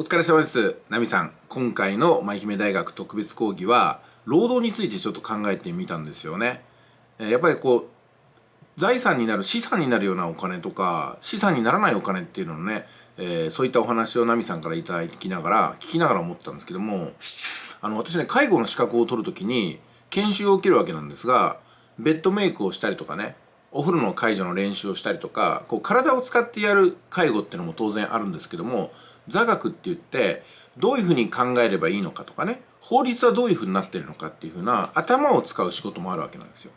お疲れ様です。ナミさん。今回の舞姫大学特別講義は、労働についてちょっと考えてみたんですよね。やっぱりこう、財産になる、資産になるようなお金とか、資産にならないお金っていうのをね、えー、そういったお話をナミさんからいただきながら、聞きながら思ったんですけども、あの、私ね、介護の資格を取るときに、研修を受けるわけなんですが、ベッドメイクをしたりとかね、お風呂の介助の練習をしたりとか、こう体を使ってやる介護っていうのも当然あるんですけども、座学って言ってどういうふうに考えればいいのかとかね法律はどういうふうになってるのかっていうふうな頭を使う仕事もあるわけなんですよ。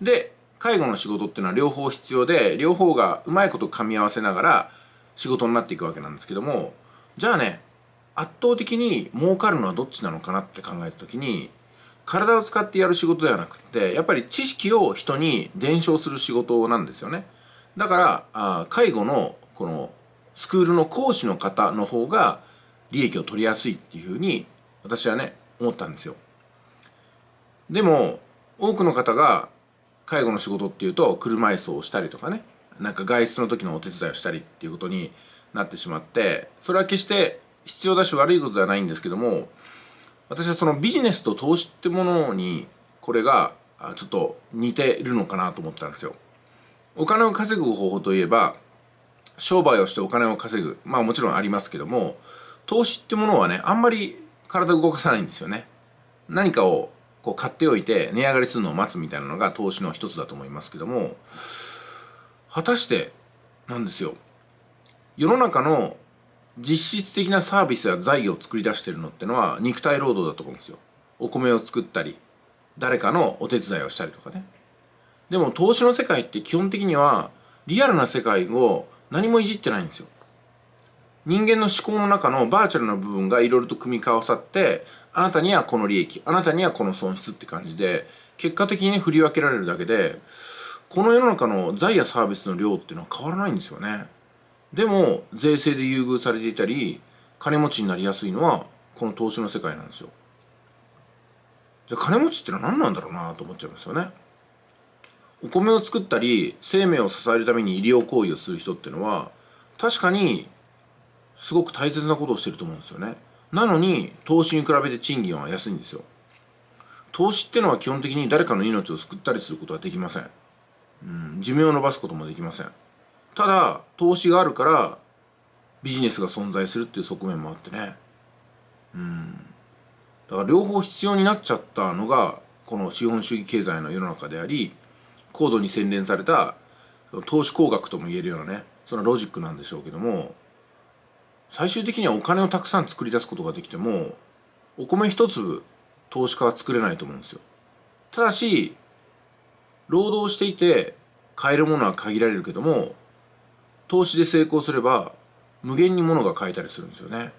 で介護の仕事っていうのは両方必要で両方がうまいこと噛み合わせながら仕事になっていくわけなんですけどもじゃあね圧倒的に儲かるのはどっちなのかなって考えた時に体を使ってやる仕事ではなくてやっぱり知識を人に伝承する仕事なんですよねだからあ介護のこのスクールの講師の方の方が利益を取りやすいっていうふうに私はね思ったんですよでも多くの方が介護の仕事っていうと車椅子をしたりとかねなんか外出の時のお手伝いをしたりっていうことになってしまってそれは決して必要だし悪いことではないんですけども私はそのビジネスと投資ってものにこれがちょっと似ているのかなと思ったんですよ。お金を稼ぐ方法といえば商売をしてお金を稼ぐまあもちろんありますけども投資ってものはねあんまり体動かさないんですよね何かをこう買っておいて値上がりするのを待つみたいなのが投資の一つだと思いますけども果たしてなんですよ世の中の実質的なサービスや財を作り出してるのってのは肉体労働だと思うんですよお米を作ったり誰かのお手伝いをしたりとかねでも投資の世界って基本的にはリアルな世界を何もいじってないんですよ人間の思考の中のバーチャルな部分がいろいろと組み交わさってあなたにはこの利益あなたにはこの損失って感じで結果的に振り分けられるだけでこの世の中の財やサービスの量っていうのは変わらないんですよねでも税制で優遇されていたり金持ちになりやすいのはこの投資の世界なんですよじゃあ金持ちってのは何なんだろうなと思っちゃいますよねお米を作ったり生命を支えるために医療行為をする人っていうのは確かにすごく大切なことをしてると思うんですよねなのに投資に比べて賃金は安いんですよ投資ってのは基本的に誰かの命を救ったりすることはできません、うん、寿命を延ばすこともできませんただ投資があるからビジネスが存在するっていう側面もあってねうんだから両方必要になっちゃったのがこの資本主義経済の世の中であり高度に洗練された投資工学とも言えるようなねそのロジックなんでしょうけども最終的にはお金をたくさん作り出すことができてもお米一粒投資家は作れないと思うんですよ。ただし労働していて買えるものは限られるけども投資で成功すれば無限に物が買えたりするんですよね。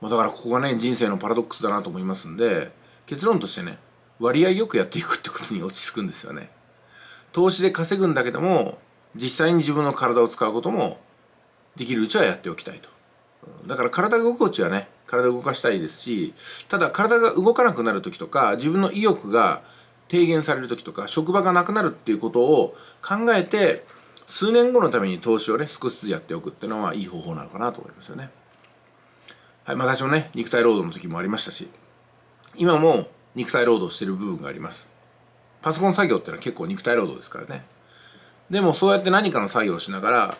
まあ、だからここがね人生のパラドックスだなと思いますんで結論としてね割合よくやっていくってことに落ち着くんですよね。投資で稼ぐんだけども実際に自分の体を使うこともできるうちはやっておきたいとだから体がうちはね体を動かしたいですしただ体が動かなくなる時とか自分の意欲が低減される時とか職場がなくなるっていうことを考えて数年後のために投資をね少しずつやっておくっていうのはいい方法なのかなと思いますよねはい私もね肉体労働の時もありましたし今も肉体労働してる部分がありますパソコン作業ってのは結構肉体労働ですからねでもそうやって何かの作業をしながら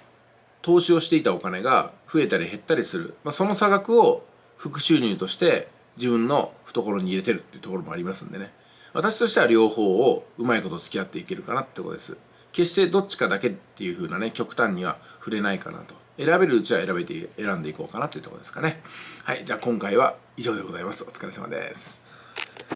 投資をしていたお金が増えたり減ったりする、まあ、その差額を副収入として自分の懐に入れてるっていうところもありますんでね私としては両方をうまいこと付き合っていけるかなってことです決してどっちかだけっていう風なね極端には触れないかなと選べるうちは選べて選んでいこうかなっていうところですかねはいじゃあ今回は以上でございますお疲れ様です